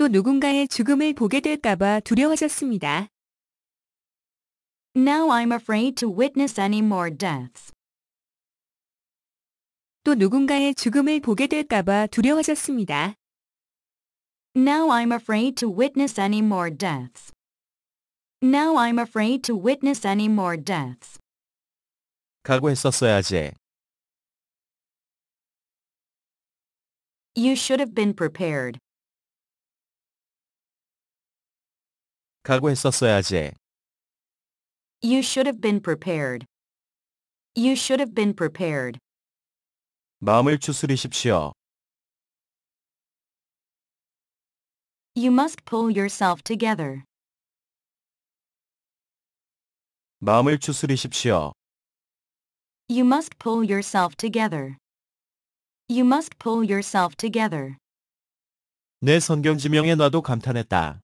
또 누군가의 죽음을 보게 될까봐 두려워졌습니다. Now I'm afraid to witness any more deaths. 또 누군가의 죽음을 보게 될까봐 두려워졌습니다. Now I'm afraid to witness any more deaths. Now I'm afraid to witness any more deaths. 각오했었어야지. You should have been prepared. 각오했었어야지. You should have been prepared. You should have been prepared. 마음을 추스리십시오. You must pull yourself together. 마음을 추스리십시오. You must pull yourself together. You must pull yourself together. 내 성경 지명에 나도 감탄했다.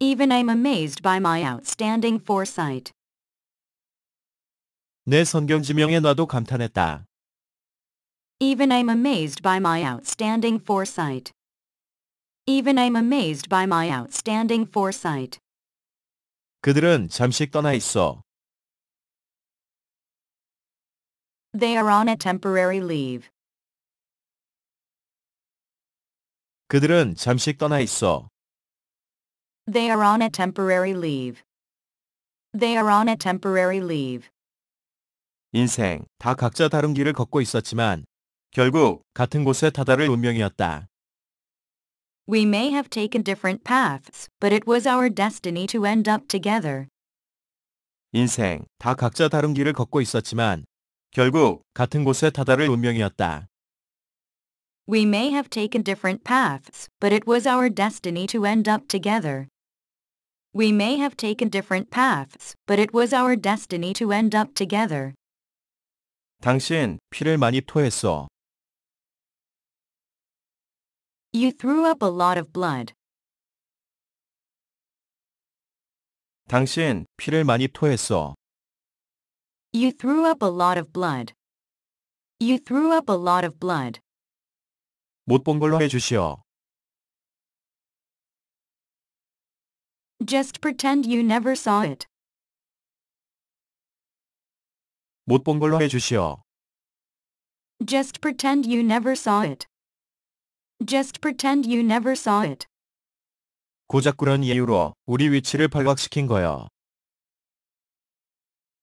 Even I'm amazed by my outstanding foresight. 내 선경 지명에 나도 감탄했다. Even I'm amazed by my outstanding foresight. Even I'm amazed by my outstanding foresight. 그들은 잠시 떠나 있어. They are on a temporary leave. 그들은 잠시 떠나 있어. They are on a temporary leave. They are on a temporary leave. 인생, 다 각자 다른 길을 걷고 있었지만 결국 같은 곳에 다다를 운명이었다. We may have taken different paths, but it was our destiny to end up together. 인생, 다 각자 다른 길을 걷고 있었지만 결국 같은 곳에 다다를 운명이었다. We may have taken different paths, but it was our destiny to end up together. We may have taken different paths, but it was our destiny to end up together. 당신 피를 많이 토했어. You threw up a lot of blood. 당신 피를 많이 토했어. You threw up a lot of blood. You threw up a lot of blood. 못 본 걸로 주시오. Just pretend you never saw it. 못본 걸로 해주시오. Just pretend you never saw it. Just pretend you never saw it. 고작꾸런 이유로 우리 위치를 발각시킨 거야.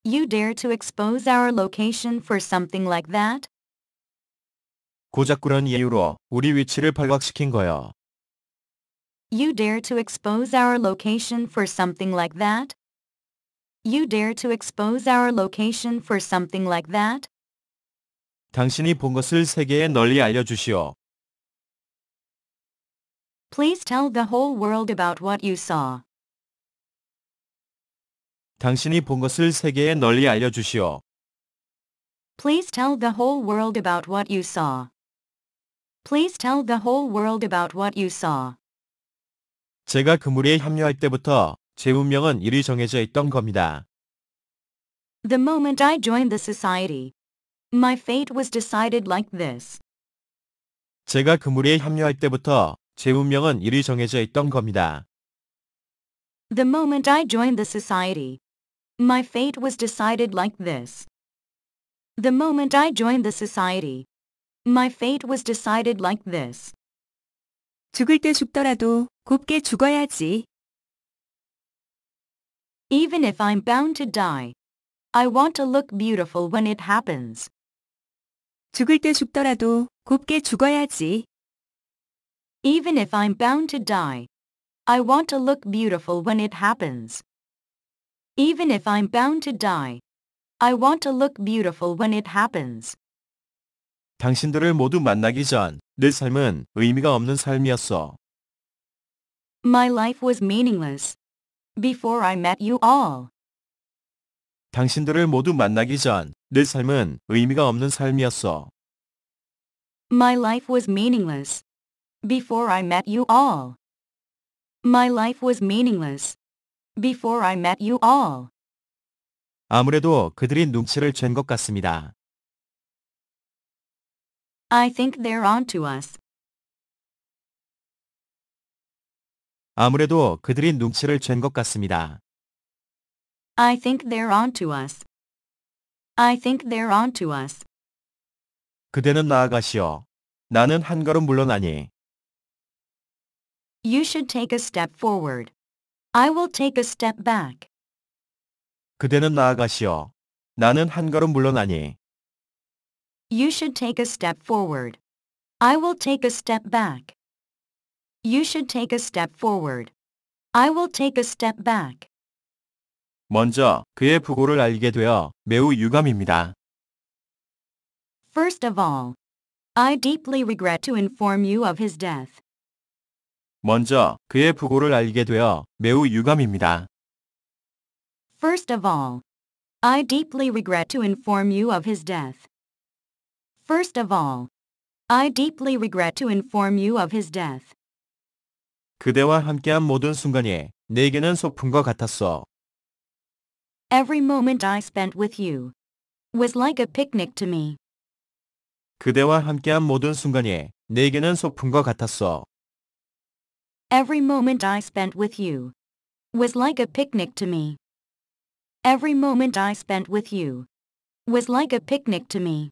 You dare to expose our location for something like that? 고작꾸런 이유로 우리 위치를 발각시킨 거야. You dare to expose our location for something like that? You dare to expose our location for something like that? 당신이 본 것을 세계에 널리 알려주시오. Please tell the whole world about what you saw. 당신이 본 것을 세계에 널리 알려주시오. Please tell the whole world about what you saw. Please tell the whole world about what you saw. 제가 그 무리에 합류할 때부터 제 운명은 이리 정해져 있던 겁니다. The moment I joined the society, my fate was decided like this. 제가 그 무리에 합류할 때부터 제 운명은 이리 정해져 있던 겁니다. The moment I joined the society, my fate was decided like this. The moment I joined the society, my fate was decided like this. 죽을 때 죽더라도 곱게 죽어야지. Even if I'm bound to die, I want to look beautiful when it happens. 죽을 때 죽더라도 곱게 죽어야지. Even if I'm bound to die, I want to look beautiful when it happens. Even if I'm bound to die, I want to look beautiful when it happens. 당신들을 모두 만나기 전내 삶은 의미가 없는 삶이었어. My life was meaningless. Before I met you all. 당신들을 모두 만나기 전, 내 삶은 의미가 없는 삶이었어. My life was meaningless. Before I met you all. My life was meaningless. Before I met you all. 아무래도 그들이 눈치를 챈 것 같습니다. I think they're on to us. 아무래도 그들이 눈치를 챈 것 같습니다. I think they're onto us. I think they're onto us. 그대는 나아가시오. 나는 한 걸음 물러나니. You should take a step forward. I will take a step back. 그대는 나아가시오. 나는 한 걸음 물러나니. You should take a step forward. I will take a step back. You should take a step forward. I will take a step back. 먼저 그의 부고를 알게 되어 매우 유감입니다. First of all, I deeply regret to inform you of his death. 먼저 그의 부고를 알게 되어 매우 유감입니다. First of all, I deeply regret to inform you of his death. First of all, I deeply regret to inform you of his death. 그대와 함께한 모든 순간이 내게는 소품과 같았어. Every moment I spent with you was like a picnic to me. 그대와 함께한 모든 순간이 내게는 소품과 같았어. Every moment I spent with you was like a picnic to me. Every moment I spent with you was like a picnic to me.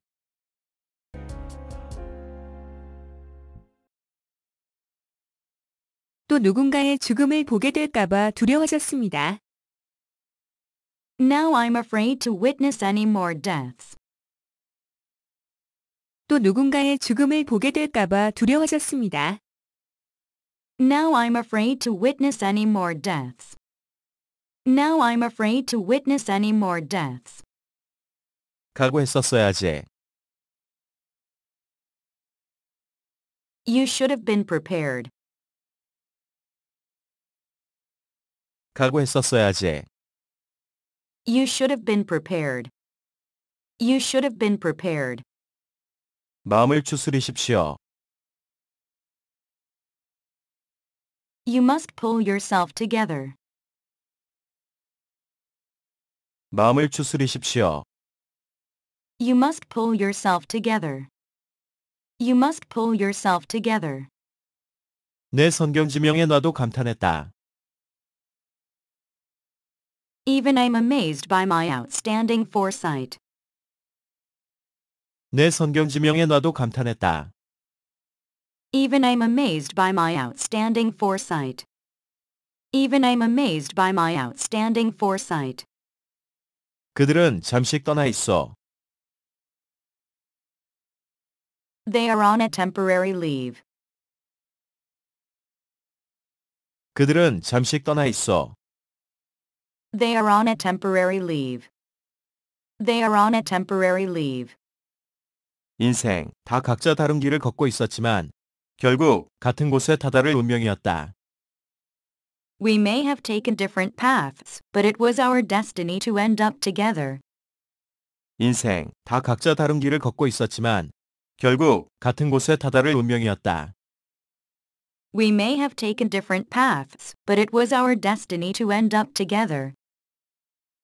또 누군가의 죽음을 보게 될까봐 두려워졌습니다. Now I'm afraid to witness any more deaths. 또 누군가의 죽음을 보게 될까봐 두려워졌습니다. Now I'm afraid to witness any more deaths. Now I'm afraid to witness any more deaths. 각오했었어야지. You should have been prepared. 각오했었어야지. You should have been prepared. You should have been prepared. 마음을 추스리십시오. You must pull yourself together. 마음을 추스리십시오. You must pull yourself together. You must pull yourself together. 내 성경 지명에 나도 감탄했다. Even I'm amazed by my outstanding foresight. 내 선경 지명에 나도 감탄했다. Even I'm amazed by my outstanding foresight. Even I'm amazed by my outstanding foresight. 그들은 잠시 떠나 있어. They are on a temporary leave. 그들은 잠시 떠나 있어. They are on a temporary leave. They are on a temporary leave. 인생, 다 각자 다른 길을 걷고 있었지만 결국 같은 곳에 다다를 운명이었다. We may have taken different paths, but it was our destiny to end up together. 인생, 다 각자 다른 길을 걷고 있었지만 결국 같은 곳에 다다를 운명이었다. We may have taken different paths, but it was our destiny to end up together.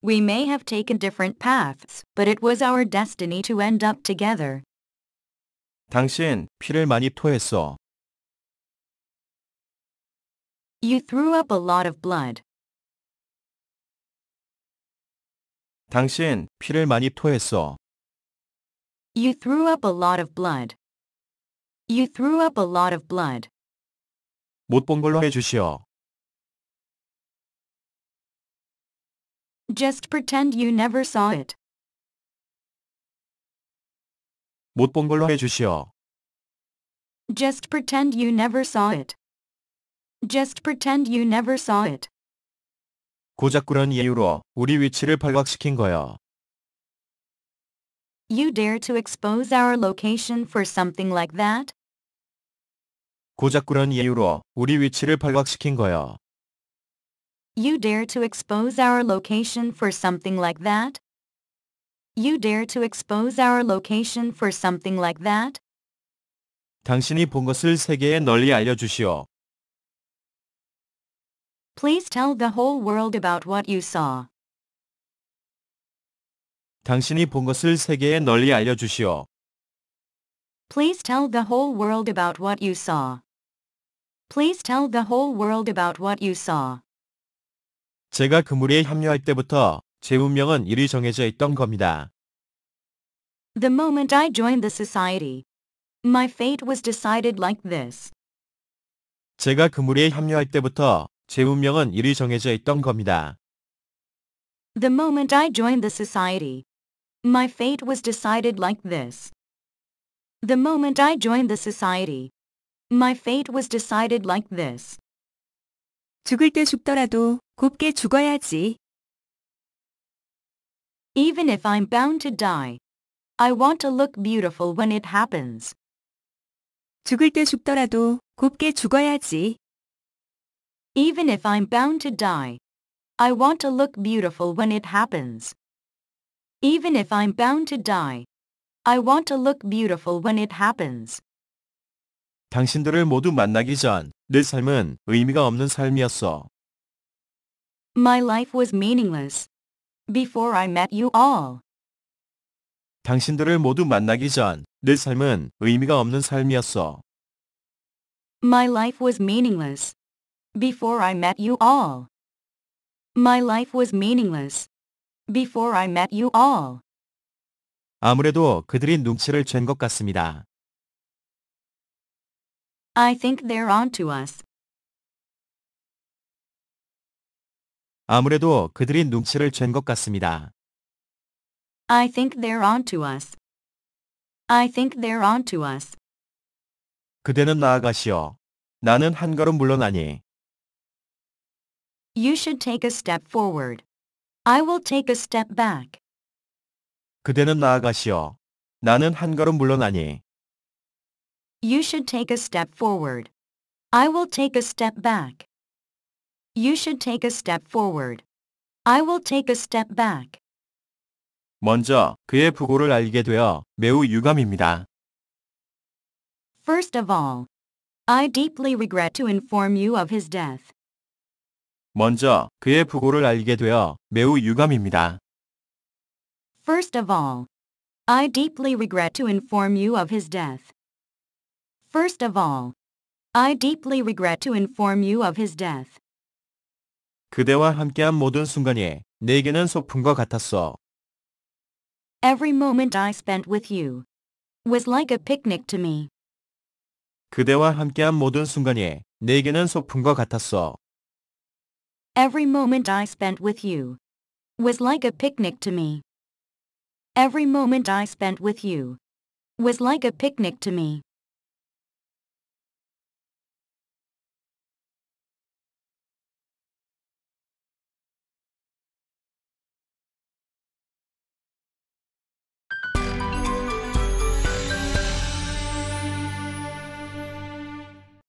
We may have taken different paths, but it was our destiny to end up together. 당신 피를 많이 토했어. You threw up a lot of blood. 당신 피를 많이 토했어. You threw up a lot of blood. You threw up a lot of blood. 못 본 걸로 주시오. Just pretend you never saw it. 못본 걸로 해주시오. Just pretend you never saw it. Just pretend you never saw it. 고작 그런 이유로 우리 위치를 발각시킨 거야. You dare to expose our location for something like that? 고작 그런 이유로 우리 위치를 발각시킨 거야. You dare to expose our location for something like that? You dare to expose our location for something like that? 당신이 본 것을 세계에 널리 알려주시오. Please tell the whole world about what you saw. 당신이 본 것을 세계에 널리 알려주시오. Please tell the whole world about what you saw. Please tell the whole world about what you saw. 제가 그 무리에 합류할 때부터 제 운명은 이리 정해져 있던 겁니다. The moment I joined the society, my fate was decided like this. 제가 그 무리에 합류할 때부터 제 운명은 이리 정해져 있던 겁니다. The moment I joined the society, my fate was decided like this. The moment I joined the society, my fate was decided like this. 죽을 때 죽더라도 곱게 죽어야지. Even if I'm bound to die, I want to look beautiful when it happens. 죽을 때 죽더라도 곱게 죽어야지. Even if I'm bound to die, I want to look beautiful when it happens. Even if I'm bound to die, I want to look beautiful when it happens. 당신들을 모두 만나기 전 내 삶은 의미가 없는 삶이었어. My life was meaningless before I met you all. 당신들을 모두 만나기 전 내 삶은 의미가 없는 삶이었어. My life was meaningless before I met you all. My life was meaningless before I met you all. 아무래도 그들이 눈치를 챈 것 같습니다. I think they're onto us. 아무래도 그들이 눈치를 챈 것 같습니다. I think they're onto us. I think they're onto us. 그대는 나아가시오. 나는 한 걸음 물러나니. You should take a step forward. I will take a step back. 그대는 나아가시오. 나는 한 걸음 물러나니. You should take a step forward. I will take a step back. You should take a step forward. I will take a step back. 먼저 그의 부고를 알게 되어 매우 유감입니다. First of all, I deeply regret to inform you of his death. 먼저 그의 부고를 알게 되어 매우 유감입니다. First of all, I deeply regret to inform you of his death. First of all, I deeply regret to inform you of his death. 그대와 함께한 모든 순간이 내게는 같았어. Every moment I spent with you was like a picnic to me. 그대와 함께한 모든 순간이 내게는 같았어. Every moment I spent with you was like a picnic to me. Every moment I spent with you was like a picnic to me.